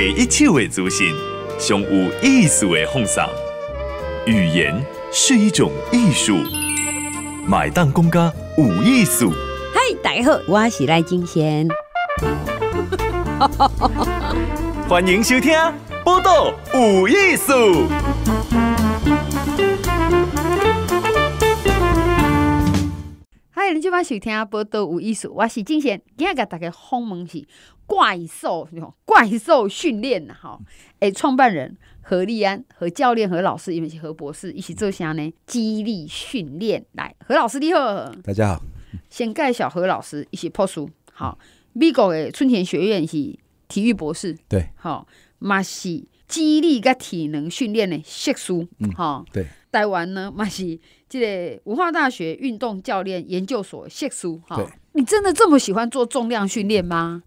给一切为祖先上有意思的方式。语言是一种艺术，买单公家有艺术。嗨，大家好，我是赖金贤，欢迎收听《波导有艺术》。嗨，你今晚收听《波导有艺术》，我是金贤，今下个大家放问是。怪兽那种怪兽训练哈，哎，创办人何立安和教练何老师，因为是何博士一起做啥呢，激励训练来。何老师，你好，大家好，先介绍何老师一起破书。好，Migo 诶，春田学院是体育博士，对，好嘛是激励力跟体能训练的学术，嗯，好，对，台湾呢嘛是。借文化大学运动教练研究所谢叔哈，你真的这么喜欢做重量训练吗？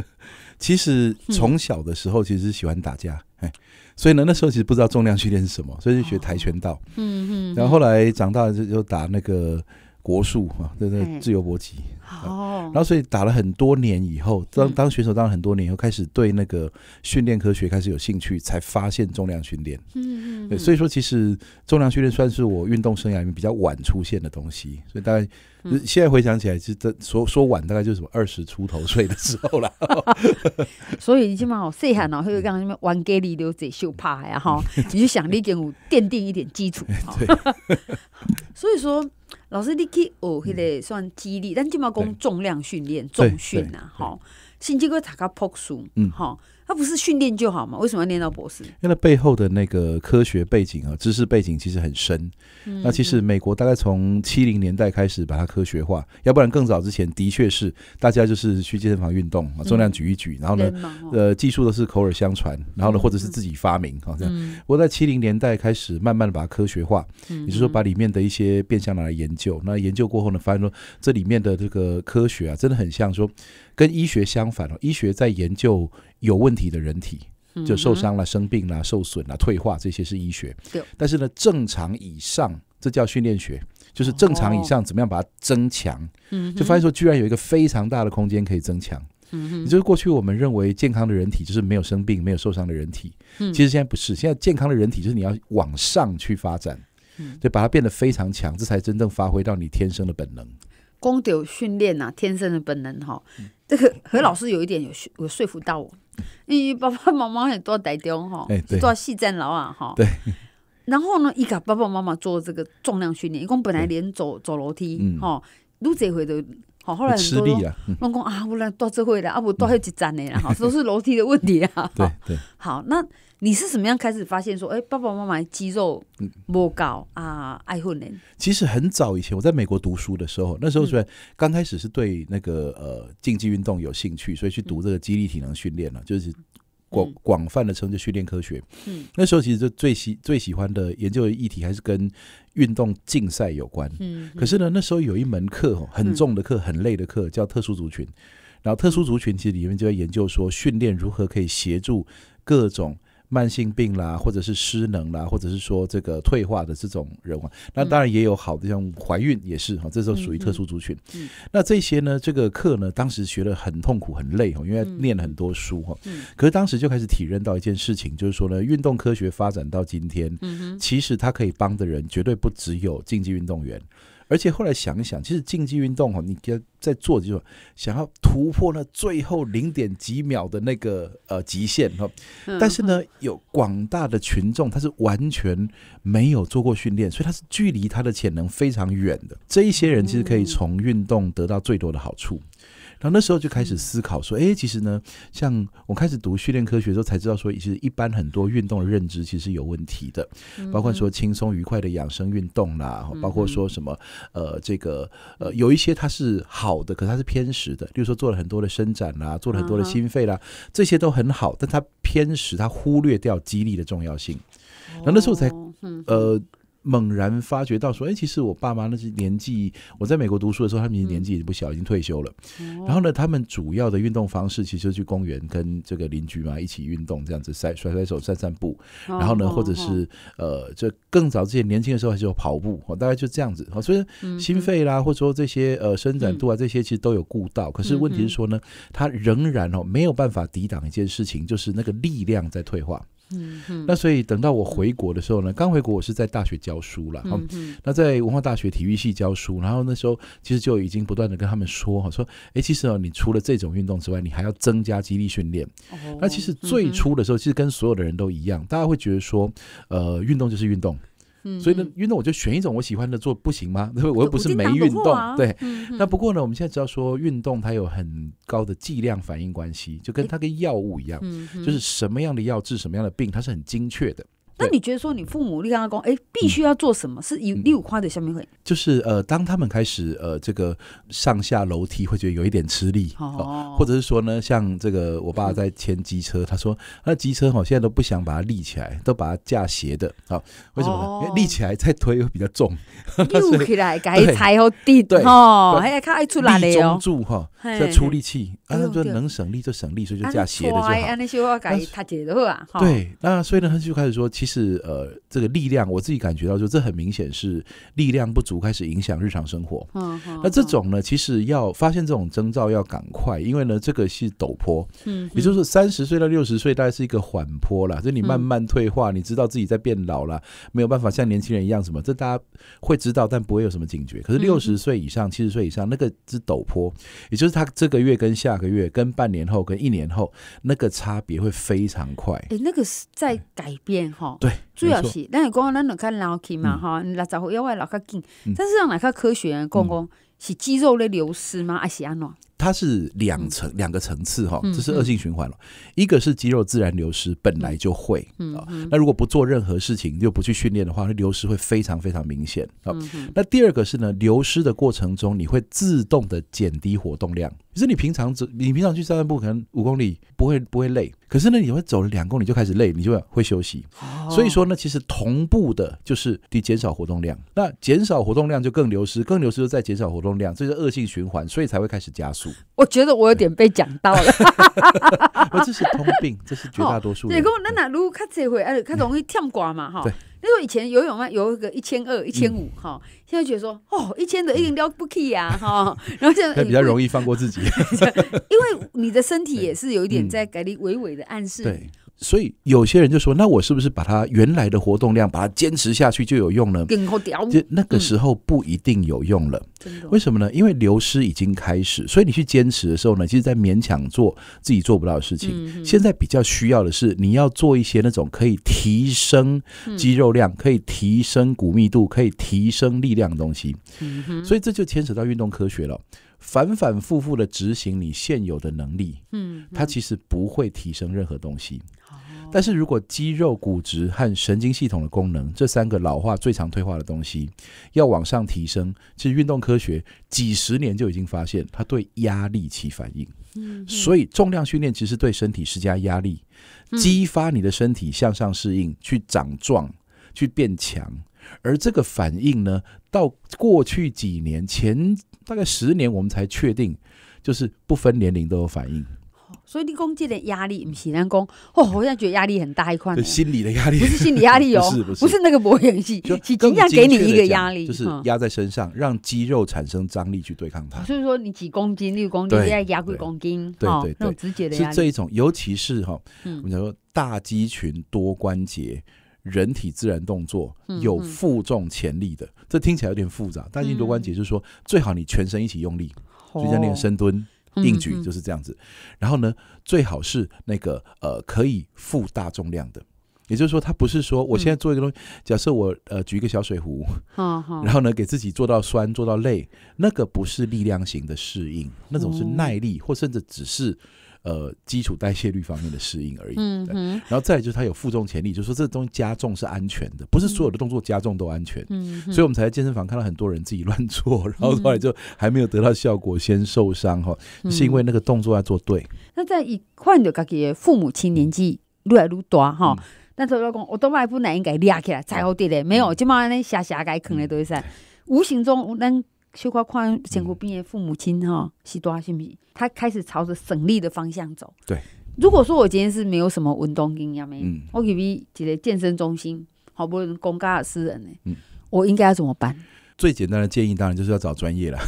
其实从小的时候其实喜欢打架，哎，所以呢那时候其实不知道重量训练是什么，所以就学跆拳道。嗯嗯，然后后来长大就就打那个。国术啊，对对，自由搏击。哦，然后所以打了很多年以后，当当选手当了很多年以后，开始对那个训练科学开始有兴趣，才发现重量训练。嗯嗯。所以说其实重量训练算是我运动生涯里面比较晚出现的东西。所以大概现在回想起来，其实说说晚大概就是什么二十出头岁的时候了。所以你起码好细汉啊，会有这样子玩给你留嘴秀怕呀哈，你就想你给我奠定一点基础哈。对。所以说。老师，你去学迄个算肌力，咱即嘛讲重量训练、重训啊，吼，甚至个读较朴素，嗯，吼。它不是训练就好吗？为什么要念到博士？因为背后的那个科学背景啊，知识背景其实很深。那其实美国大概从七零年代开始把它科学化，要不然更早之前的确是大家就是去健身房运动啊，重量举一举，然后呢，呃，技术都是口耳相传，然后呢，或者是自己发明好这样。不过在七零年代开始慢慢的把它科学化，也就是说把里面的一些变相拿来研究。那研究过后呢，发现说这里面的这个科学啊，真的很像说跟医学相反哦，医学在研究。有问题的人体就受伤了、生病了、受损了、退化，这些是医学。但是呢，正常以上，这叫训练学，就是正常以上怎么样把它增强。就发现说，居然有一个非常大的空间可以增强。嗯也就是过去我们认为健康的人体就是没有生病、没有受伤的人体，其实现在不是。现在健康的人体就是你要往上去发展，就把它变得非常强，这才真正发挥到你天生的本能。功德训练呐，天生的本能哈。嗯。何何老师有一点有有说服到我，你爸爸妈妈很多带点哈，多细站老啊哈。对，然后呢，一个爸爸妈妈做这个重量训练，一共本来连走走楼梯哈，你这回都。好，后来很多老公啊，忽然到这会了，啊，我到还有几站呢，哈，都是楼梯的问题啊。对对。好，那你是什么样开始发现说，哎，爸爸妈妈肌肉不高啊，爱混呢？其实很早以前我在美国读书的时候，那时候虽然刚开始是对那个呃竞技运动有兴趣，所以去读这个激励体能训练了，就是。广广泛的称之训练科学，那时候其实就最喜最喜欢的研究议题还是跟运动竞赛有关。嗯，可是呢，那时候有一门课，很重的课，很累的课，叫特殊族群。然后特殊族群其实里面就在研究说，训练如何可以协助各种。慢性病啦，或者是失能啦，或者是说这个退化的这种人啊，那当然也有好的，像怀孕也是哈，这时候属于特殊族群。那这些呢，这个课呢，当时学的很痛苦、很累哈，因为念了很多书哈。可是当时就开始体认到一件事情，就是说呢，运动科学发展到今天，其实他可以帮的人绝对不只有竞技运动员。而且后来想一想，其实竞技运动哈，你跟在做就是想要突破那最后零点几秒的那个呃极限哈，但是呢，有广大的群众他是完全没有做过训练，所以他是距离他的潜能非常远的。这一些人其实可以从运动得到最多的好处。然后那时候就开始思考说，哎，其实呢，像我开始读训练科学的时候才知道说，其实一般很多运动的认知其实有问题的，包括说轻松愉快的养生运动啦，包括说什么呃，这个呃，有一些它是好的，可是它是偏食的，比如说做了很多的伸展啦，做了很多的心肺啦，这些都很好，但它偏食，它忽略掉激励的重要性。然后那时候才呃。猛然发觉到说，哎，其实我爸妈那些年纪，我在美国读书的时候，他们年纪也不小，已经退休了。然后呢，他们主要的运动方式其实就去公园跟这个邻居嘛一起运动，这样子甩甩甩手、散散步。然后呢，或者是呃，就更早之前年轻的时候还是有跑步，哦，大概就这样子。哦。所以心肺啦，或者说这些呃伸展度啊，这些其实都有顾到。嗯。可是问题是说呢，他仍然哦没有办法抵挡一件事情，就是那个力量在退化。嗯，那所以等到我回国的时候呢，刚回国我是在大学教书了，好，那在文化大学体育系教书，然后那时候其实就已经不断的跟他们说哈，说，哎，其实哦，你除了这种运动之外，你还要增加肌力训练，那其实最初的时候，其实跟所有的人都一样，大家会觉得说，呃，运动就是运动。所以呢，运动我就选一种我喜欢的做，不行吗？我又不是没运动。对，那不过呢，我们现在知道说运动它有很高的剂量反应关系，就跟它跟药物一样，就是什么样的药治什么样的病，它是很精确的。那你觉得说你父母立刚功，哎，必须要做什么？是有六五花的下面会？就是呃，当他们开始呃，这个上下楼梯会觉得有一点吃力哦，或者是说呢，像这个我爸在牵机车，他说那机车哈，现在都不想把它立起来，都把它架斜的啊？为什么？因为立起来再推会比较重，立起来该才好地对哦，还要看爱出来的哦，柱哈要出力气，他说能省力就省力，所以就架斜的就好。对，那所以呢，他就开始说。其实呃，这个力量我自己感觉到，就这很明显是力量不足，开始影响日常生活。嗯那这种呢，其实要发现这种征兆要赶快，因为呢，这个是陡坡。嗯。也就是三十岁到六十岁大概是一个缓坡了，就你慢慢退化，你知道自己在变老了，没有办法像年轻人一样什么，这大家会知道，但不会有什么警觉。可是六十岁以上、七十岁以上那个是陡坡，也就是他这个月跟下个月、跟半年后、跟一年后那个差别会非常快。哎，那个是在改变哈。对，主要是，咱你讲咱两较老去嘛吼，六十岁因为老较紧，但是让哪较科学讲讲是肌肉咧流失嘛，还是安怎？它是两层两个层次哈，这是恶性循环了。一个是肌肉自然流失，本来就会啊。那如果不做任何事情，就不去训练的话，会流失会非常非常明显啊。那第二个是呢，流失的过程中，你会自动的减低活动量。可是你平常走，你平常去散散步可能五公里不会不会累，可是呢，你会走了两公里就开始累，你就会休息。所以说呢，其实同步的就是你减少活动量，那减少活动量就更流失，更流失就再减少活动量，这是恶性循环，所以才会开始加速。我觉得我有点被讲到了，我 这是通病，这是绝大多数。你讲，那那如果他这回哎，卡容易跳挂嘛哈？对。你说以前游泳啊，游个一千二、一千五哈，现在觉得说哦，一千的已经了不起呀哈，然后现在比较容易放过自己，因为你的身体也是有一点在给你微微的暗示。对。所以有些人就说：“那我是不是把它原来的活动量把它坚持下去就有用呢？”就那个时候不一定有用了。为什么呢？因为流失已经开始，所以你去坚持的时候呢，其实，在勉强做自己做不到的事情。现在比较需要的是，你要做一些那种可以提升肌肉量、可以提升骨密度、可以提升力量的东西。所以这就牵扯到运动科学了。反反复复的执行你现有的能力，嗯，它其实不会提升任何东西。但是如果肌肉骨质和神经系统的功能这三个老化最常退化的东西，要往上提升，其实运动科学几十年就已经发现，它对压力起反应。嗯，所以重量训练其实对身体施加压力，激发你的身体向上适应，去长壮，去变强。而这个反应呢，到过去几年前大概十年，我们才确定，就是不分年龄都有反应。所以你功这的压力，是人练哦，我好像觉得压力很大一块。对，心理的压力不是心理压力哦，不是不是，不是那个表演戏，习练给你一个压力，就是压在身上，让肌肉产生张力去对抗它。所以说，你几公斤、六公斤，再压几公斤，对对那种直接的压力是这一种，尤其是哈，我们讲说大肌群、多关节、人体自然动作有负重潜力的，这听起来有点复杂。大肌多关节是说，最好你全身一起用力，就像那个深蹲。定局就是这样子，然后呢，最好是那个呃可以负大重量的，也就是说，他不是说我现在做一个东西，假设我呃举一个小水壶，然后呢给自己做到酸做到累，那个不是力量型的适应，那种是耐力或甚至只是。呃，基础代谢率方面的适应而已。嗯嗯。然后再就是，它有负重潜力，就是说这东西加重是安全的，不是所有的动作加重都安全。嗯所以我们才在健身房看到很多人自己乱做，然后后来就还没有得到效果，先受伤哈，是因为那个动作要做对。那在一换就己的父母亲年纪越来越大哈，那时候讲我都买部奶应该立起来才好啲嘞，没有即嘛，你虾虾该啃的都是无形中，咱小可看艰苦病的父母亲哈是大是是？他开始朝着省力的方向走。对，如果说我今天是没有什么运动经验，没，我比你一个健身中心，好不容易公家的私人呢？嗯，我应该怎么办？最简单的建议当然就是要找专业了。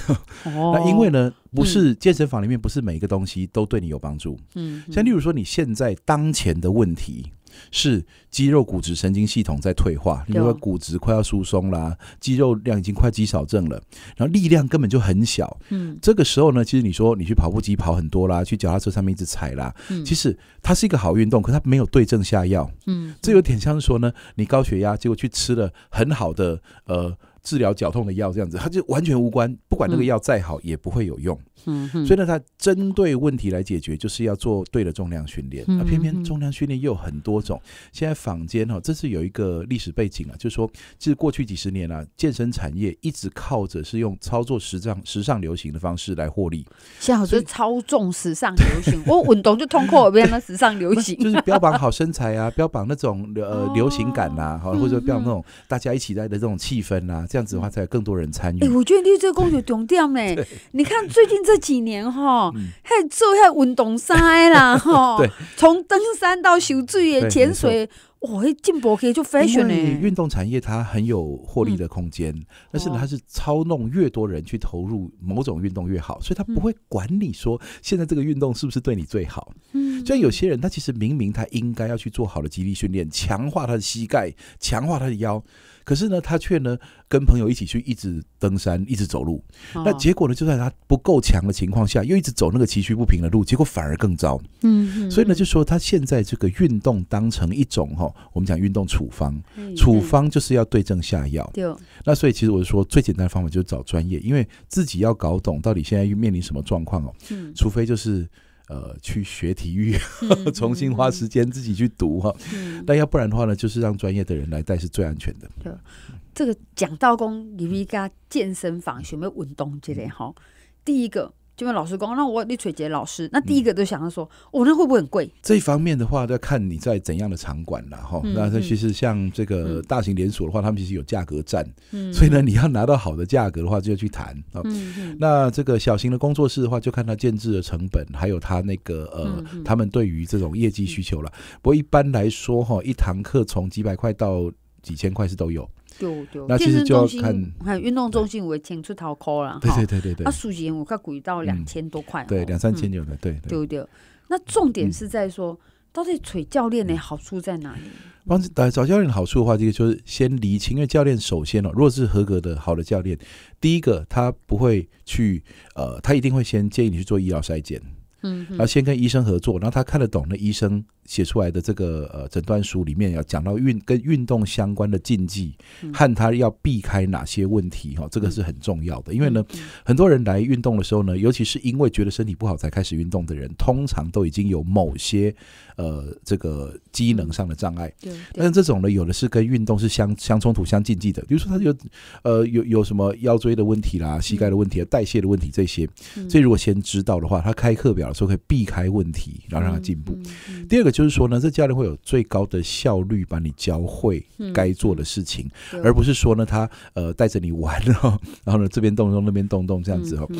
哦，那因为呢，不是健身房里面不是每一个东西都对你有帮助。嗯，像例如说你现在当前的问题。是肌肉、骨质、神经系统在退化，因为骨质快要疏松啦，肌肉量已经快肌少症了，然后力量根本就很小。嗯，这个时候呢，其实你说你去跑步机跑很多啦，去脚踏车上面一直踩啦，嗯，其实它是一个好运动，可它没有对症下药。嗯，这有点像是说呢，你高血压结果去吃了很好的呃。治疗脚痛的药这样子，它就完全无关。不管那个药再好，也不会有用。嗯，所以呢，它针对问题来解决，就是要做对的重量训练。那偏偏重量训练又有很多种。现在坊间哈，这是有一个历史背景啊，就是说，其实过去几十年啊，健身产业一直靠着是用操作时尚、时尚流行的方式来获利。在好是超重时尚流行，我稳动就通过耳边那时尚流行，就是标榜好身材啊，标榜那种呃流行感呐，好或者标榜那种大家一起在的这种气氛啊。这样子的话，才有更多人参与。哎，我觉得你这个工作重点呢，你看最近这几年哈，还做下运动山啦哈，从登山到修水、潜水，哇，进博可以就非常呢。运动产业它很有获利的空间，但是它是操弄越多人去投入某种运动越好，所以他不会管你说现在这个运动是不是对你最好。嗯，所以有些人他其实明明他应该要去做好的肌力训练，强化他的膝盖，强化他的腰。可是呢，他却呢跟朋友一起去一直登山，一直走路。那结果呢，就在他不够强的情况下，又一直走那个崎岖不平的路，结果反而更糟。嗯，所以呢，就说他现在这个运动当成一种哈，我们讲运动处方，处方就是要对症下药。那所以其实我就说，最简单的方法就是找专业，因为自己要搞懂到底现在又面临什么状况哦。嗯，除非就是。呃，去学体育，重新花时间自己去读哈。那要不然的话呢，就是让专业的人来带是最安全的。这个讲到工，你如果健身房没有运动之类哈，第一个。就问老师公，那我立水杰老师，那第一个就想着说，我那会不会很贵？这一方面的话，要看你在怎样的场馆了哈。那其实像这个大型连锁的话，他们其实有价格战，所以呢，你要拿到好的价格的话，就要去谈啊。那这个小型的工作室的话，就看他建制的成本，还有他那个呃，他们对于这种业绩需求了。不过一般来说哈，一堂课从几百块到几千块是都有。对对，那其实就看看运动中心五千出头扣了，对对对对对。那塑形我看贵到两千多块，对，两三千有的，对。对对，那重点是在说到底找教练的好处在哪里？帮找找教练的好处的话，就是先厘清，因为教练首先哦，如果是合格的好的教练，第一个他不会去呃，他一定会先建议你去做医疗筛检，嗯，然后先跟医生合作，然后他看得懂的医生。写出来的这个呃诊断书里面要讲到运跟运动相关的禁忌，和他要避开哪些问题哈，这个是很重要的。因为呢，很多人来运动的时候呢，尤其是因为觉得身体不好才开始运动的人，通常都已经有某些呃这个机能上的障碍。但是这种呢，有的是跟运动是相相冲突、相禁忌的。比如说，他就呃有有什么腰椎的问题啦、膝盖的问题、代谢的问题这些。所以如果先知道的话，他开课表的时候可以避开问题，然后让他进步。第二个。就是说呢，这教练会有最高的效率，把你教会该做的事情，而不是说呢，他呃带着你玩哦，然后呢这边动动那边动动这样子哦。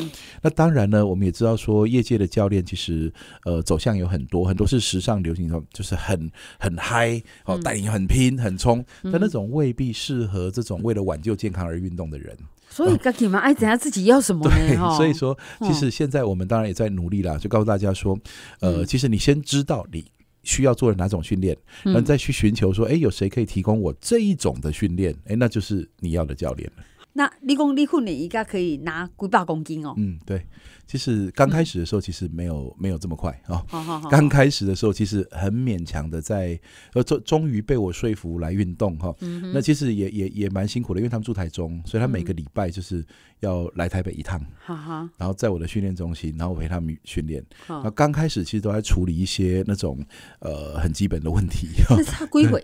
那当然呢，我们也知道说，业界的教练其实呃走向有很多，很多是时尚流行的，就是很很嗨哦，带你很拼很冲，但那种未必适合这种为了挽救健康而运动的人。所以，该位嘛，哎，等下自己要什么？对，所以说，其实现在我们当然也在努力啦，就告诉大家说，呃，其实你先知道你。需要做哪种训练？那再去寻求说，哎，有谁可以提供我这一种的训练？哎，那就是你要的教练了。那立功立酷，你应该可以拿几百公斤哦？嗯，对，其实刚开始的时候，其实没有没有这么快啊。好好好，刚开始的时候，其实很勉强的，在呃终终于被我说服来运动哈。那其实也也也蛮辛苦的，因为他们住台中，所以他每个礼拜就是要来台北一趟，哈哈。然后在我的训练中心，然后陪他们训练。那刚开始其实都在处理一些那种呃很基本的问题，是他归规。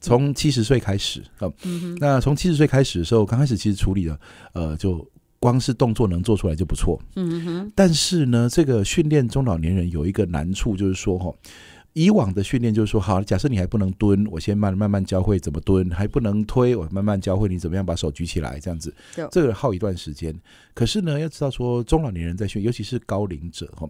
从七十岁开始啊，那从七十岁开始的时候，刚开始其实处理了，呃，就光是动作能做出来就不错。嗯哼，但是呢，这个训练中老年人有一个难处，就是说哈。以往的训练就是说，好，假设你还不能蹲，我先慢慢慢教会怎么蹲；还不能推，我慢慢教会你怎么样把手举起来，这样子。这个耗一段时间。可是呢，要知道说，中老年人在训尤其是高龄者哈，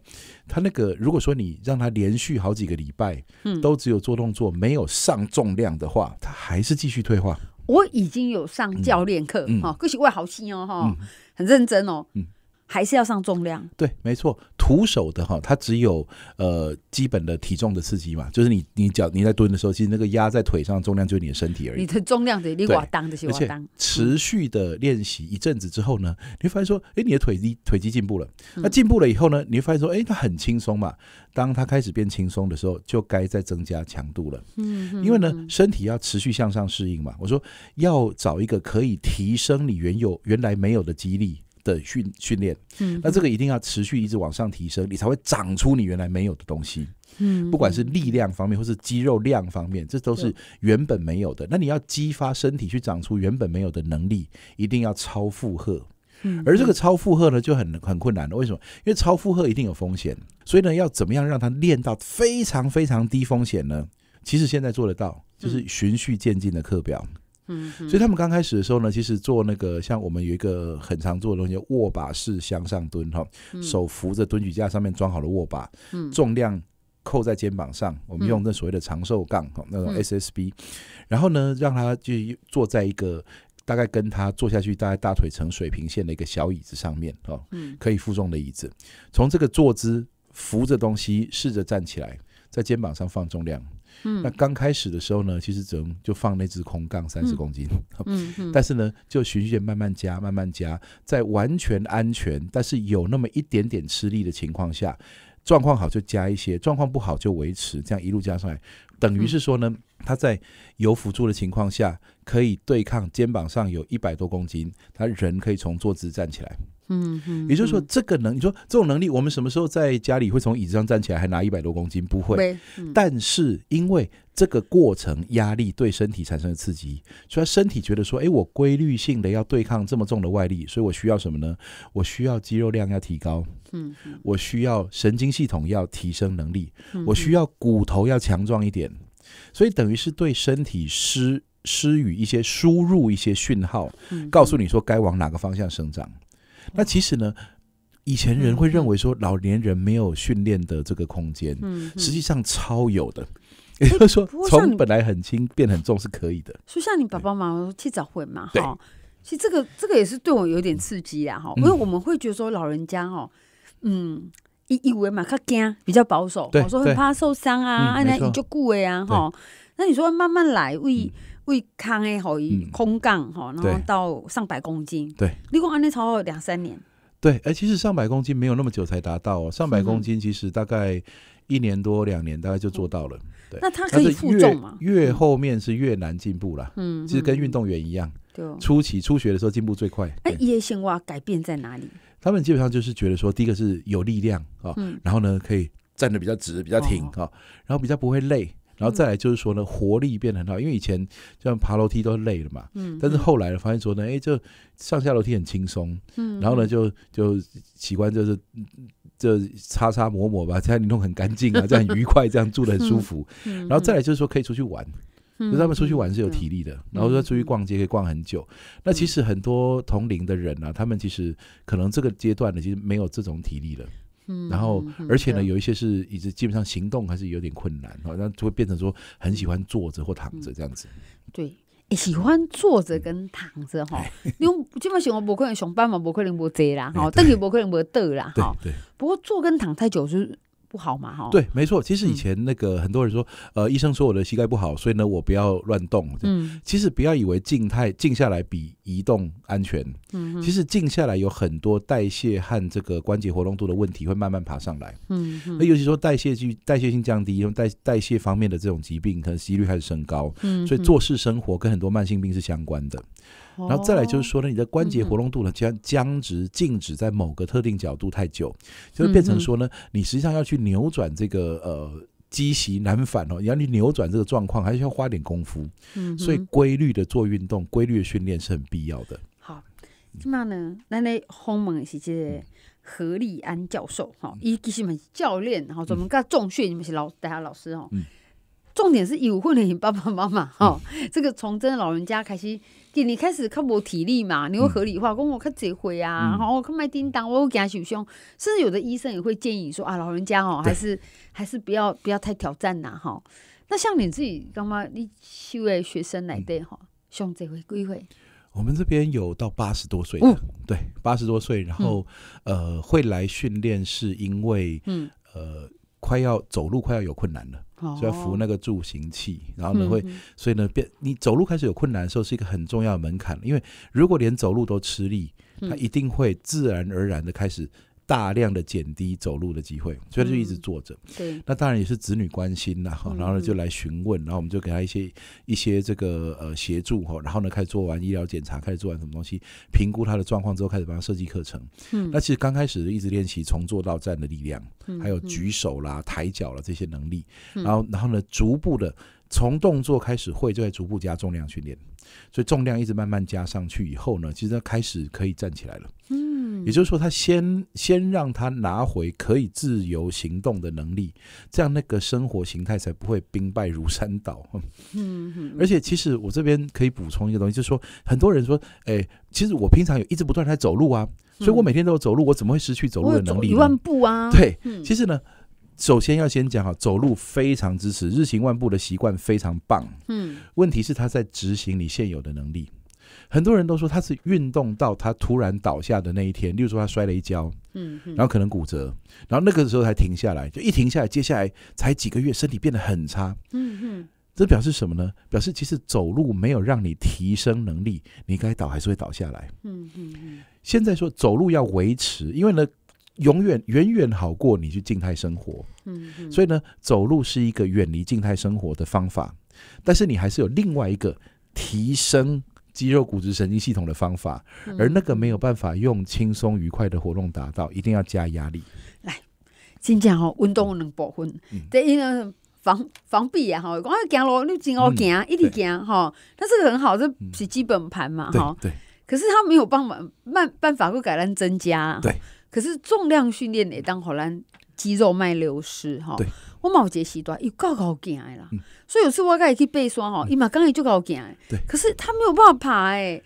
他那个如果说你让他连续好几个礼拜，嗯，都只有做动作没有上重量的话，他还是继续退化。我已经有上教练课哈，我也好心哦哈，很认真哦。嗯。还是要上重量，对，没错，徒手的哈，它只有呃基本的体重的刺激嘛，就是你你脚你在蹲的时候，其实那个压在腿上重量就是你的身体而已，你的重量得你瓦当这些瓦当。持续的练习一阵子之后呢，你会发现说，哎，你的腿肌腿肌进步了，那进步了以后呢，你会发现说，哎，它很轻松嘛。当它开始变轻松的时候，就该再增加强度了。嗯，因为呢，身体要持续向上适应嘛。我说要找一个可以提升你原有原来没有的肌力。的训训练，嗯，那这个一定要持续一直往上提升，你才会长出你原来没有的东西，嗯，不管是力量方面或是肌肉量方面，这都是原本没有的。那你要激发身体去长出原本没有的能力，一定要超负荷，嗯，而这个超负荷呢就很很困难。为什么？因为超负荷一定有风险，所以呢，要怎么样让它练到非常非常低风险呢？其实现在做得到，就是循序渐进的课表。所以他们刚开始的时候呢，其实做那个像我们有一个很常做的东西，握把式向上蹲哈，手扶着蹲举架上面装好了握把，重量扣在肩膀上。我们用那所谓的长寿杠哈，那种 SSB，然后呢，让他就坐在一个大概跟他坐下去大概大腿呈水平线的一个小椅子上面哈，可以负重的椅子，从这个坐姿扶着东西试着站起来，在肩膀上放重量。那刚开始的时候呢，其实只能就放那只空杠三十公斤，嗯，但是呢，就循序慢慢加，慢慢加，在完全安全但是有那么一点点吃力的情况下，状况好就加一些，状况不好就维持，这样一路加上来，等于是说呢，他在有辅助的情况下，可以对抗肩膀上有一百多公斤，他人可以从坐姿站起来。嗯也就是说，这个能你说这种能力，我们什么时候在家里会从椅子上站起来还拿一百多公斤？不会。但是因为这个过程压力对身体产生了刺激，所以身体觉得说：“哎，我规律性的要对抗这么重的外力，所以我需要什么呢？我需要肌肉量要提高，嗯，我需要神经系统要提升能力，我需要骨头要强壮一点。所以等于是对身体施施予一些输入一些讯号，告诉你说该往哪个方向生长。”那其实呢，以前人会认为说老年人没有训练的这个空间，实际上超有的。也就是说，从本来很轻变很重是可以的。所以像你爸爸妈妈去早会嘛，哈，其实这个这个也是对我有点刺激啊，哈。因为我们会觉得说老人家哈，嗯，以为嘛，他惊比较保守，我说很怕受伤啊，那你就顾哎啊，哈，那你说慢慢来，为。会扛诶，好，空杠哈，然后到上百公斤。对，你讲安内超两三年。对，哎，其实上百公斤没有那么久才达到哦。上百公斤其实大概一年多两年，大概就做到了。对，那他可以负重嘛？越后面是越难进步了。嗯，其实跟运动员一样，对，初期初学的时候进步最快。那叶性蛙改变在哪里？他们基本上就是觉得说，第一个是有力量啊，然后呢可以站得比较直、比较挺哈，然后比较不会累。然后再来就是说呢，活力变得很好，因为以前像爬楼梯都是累了嘛，但是后来发现说呢，哎，就上下楼梯很轻松，然后呢，就就喜欢就是就擦擦抹抹吧，这样你弄很干净啊，这样很愉快，这样住的很舒服。然后再来就是说可以出去玩，就他们出去玩是有体力的，然后要出去逛街可以逛很久。那其实很多同龄的人呢，他们其实可能这个阶段呢，其实没有这种体力了。然后，而且呢，有一些是一直基本上行动还是有点困难，好像就会变成说很喜欢坐着或躺着这样子。对，喜欢坐着跟躺着，哈，因为基本上我不可能上班嘛，不可能不坐啦，哈，但也不可能不坐啦，哈。不过坐跟躺太久是。不好嘛？哈，对，没错。其实以前那个很多人说，呃，医生说我的膝盖不好，所以呢，我不要乱动。嗯，其实不要以为静态静下来比移动安全。嗯，其实静下来有很多代谢和这个关节活动度的问题会慢慢爬上来。嗯，那尤其说代谢性代谢性降低，用代代谢方面的这种疾病，可能几率开始升高。嗯，所以做事生活跟很多慢性病是相关的。然后再来就是说呢，你的关节活动度呢，将僵直、静止在某个特定角度太久，就会变成说呢，你实际上要去扭转这个呃积习难返哦，你要去扭转这个状况，还是要花点功夫。嗯，所以规律的做运动、规律的训练是很必要的。好，今嘛呢，咱咧访问的是这何立安教授，哈，伊其实嘛是教练，然后专门教重训，你们是老大家老师哦。嗯。重点是有互联网爸爸妈妈，哈，这个从真的老人家开始。你开始看我体力嘛？你会合理化，讲我看这回啊，然后我看卖叮当，我惊受伤。甚至有的医生也会建议说啊，老人家哦，还是还是不要不要太挑战呐哈。那像你自己刚嘛？你修位学生来对哈？上这回几回？我们这边有到八十多岁的，对，八十多岁，然后呃，会来训练，是因为嗯呃。快要走路快要有困难了，就要扶那个助行器，然后呢会，所以呢变你走路开始有困难的时候是一个很重要的门槛，因为如果连走路都吃力，他一定会自然而然的开始。大量的减低走路的机会，所以他就一直坐着。对，那当然也是子女关心啦，然后呢就来询问，然后我们就给他一些一些这个呃协助哈，然后呢开始做完医疗检查，开始做完什么东西评估他的状况之后，开始帮他设计课程。嗯，那其实刚开始一直练习从坐到站的力量，还有举手啦、抬脚了这些能力，然后然后呢逐步的从动作开始会，就在逐步加重量训练，所以重量一直慢慢加上去以后呢，其实他开始可以站起来了。嗯。也就是说，他先先让他拿回可以自由行动的能力，这样那个生活形态才不会兵败如山倒。嗯嗯。而且，其实我这边可以补充一个东西，就是说，很多人说，哎，其实我平常有一直不断在走路啊，所以我每天都有走路，我怎么会失去走路的能力？一万步啊！对，其实呢，首先要先讲哈，走路非常支持，日行万步的习惯非常棒。嗯，问题是他在执行你现有的能力。很多人都说他是运动到他突然倒下的那一天，例如说他摔了一跤，嗯，然后可能骨折，然后那个时候才停下来，就一停下来，接下来才几个月，身体变得很差，嗯哼，这表示什么呢？表示其实走路没有让你提升能力，你该倒还是会倒下来，嗯嗯现在说走路要维持，因为呢永远远远好过你去静态生活，嗯，所以呢走路是一个远离静态生活的方法，但是你还是有另外一个提升。肌肉、骨质、神经系统的方法，而那个没有办法用轻松愉快的活动达到，一定要加压力。来，先讲吼，运动能保分，因于防防病也好。我爱行路，你真好行，一直行哈。这个很好，这是基本盘嘛哈。对。可是他没有办法，办办法会改善增加。对。可是重量训练也当可能肌肉脉流失哈。对。我嘛冇这时段又够够惊的啦。所以有次我开始去爬山哦，伊嘛刚刚也就够惊。对，可是他没有办法爬哎，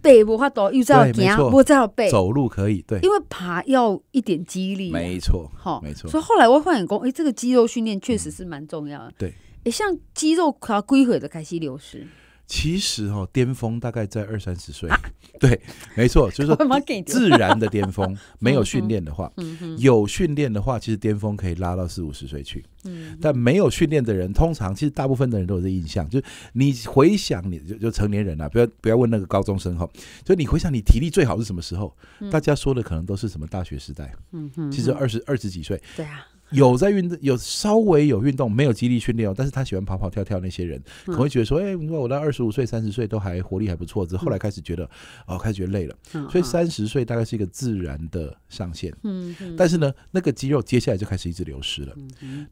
背无法多，又再要行，不再要背。走路可以，对，因为爬要一点肌力。没错，吼，没错。所以后来我换眼工，哎，这个肌肉训练确实是蛮重要的。对，哎，像肌肉它归回的开始流失。其实哈，巅峰大概在二三十岁，对，没错，就是 自然的巅峰。没有训练的话，有训练的话，其实巅峰可以拉到四五十岁去。嗯，但没有训练的人，通常其实大部分的人都有这印象，就是你回想，你就就成年人啊，不要不要问那个高中生哈，就你回想你体力最好是什么时候？大家说的可能都是什么大学时代。嗯哼，其实二十二十几岁。对啊。有在运动，有稍微有运动，没有激力训练，但是他喜欢跑跑跳跳那些人，可能会觉得说，哎，我到二十五岁、三十岁都还活力还不错，之后来开始觉得，哦，开始觉得累了，所以三十岁大概是一个自然的上限。嗯，但是呢，那个肌肉接下来就开始一直流失了。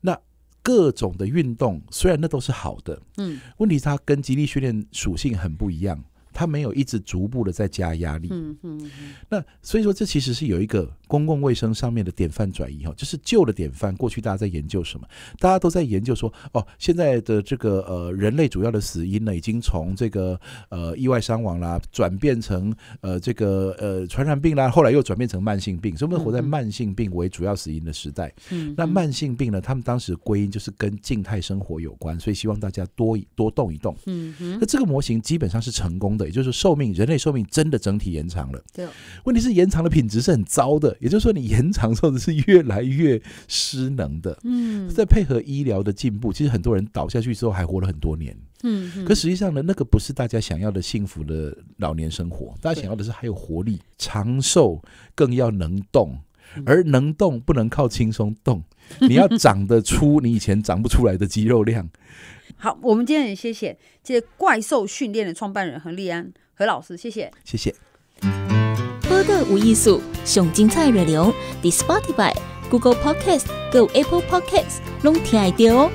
那各种的运动虽然那都是好的，嗯，问题是它跟极力训练属性很不一样，它没有一直逐步的在加压力。嗯嗯。那所以说，这其实是有一个。公共卫生上面的典范转移哈，就是旧的典范。过去大家在研究什么？大家都在研究说，哦，现在的这个呃，人类主要的死因呢，已经从这个呃意外伤亡啦，转变成呃这个呃传染病啦，后来又转变成慢性病，所以我们活在慢性病为主要死因的时代？嗯，那慢性病呢，他们当时归因就是跟静态生活有关，所以希望大家多多动一动。嗯那这个模型基本上是成功的，也就是寿命人类寿命真的整体延长了。对，问题是延长的品质是很糟的。也就是说，你延长寿的是越来越失能的。嗯，在配合医疗的进步，其实很多人倒下去之后还活了很多年。嗯，可实际上呢，那个不是大家想要的幸福的老年生活。大家想要的是还有活力、长寿，更要能动。而能动不能靠轻松动，你要长得出你以前长不出来的肌肉量。好，我们今天也谢谢这怪兽训练的创办人何立安何老师，谢谢，谢谢。各个无意术，上精彩内容，伫 Spotify、Google Podcast、g o Apple Podcast，拢听得到哦。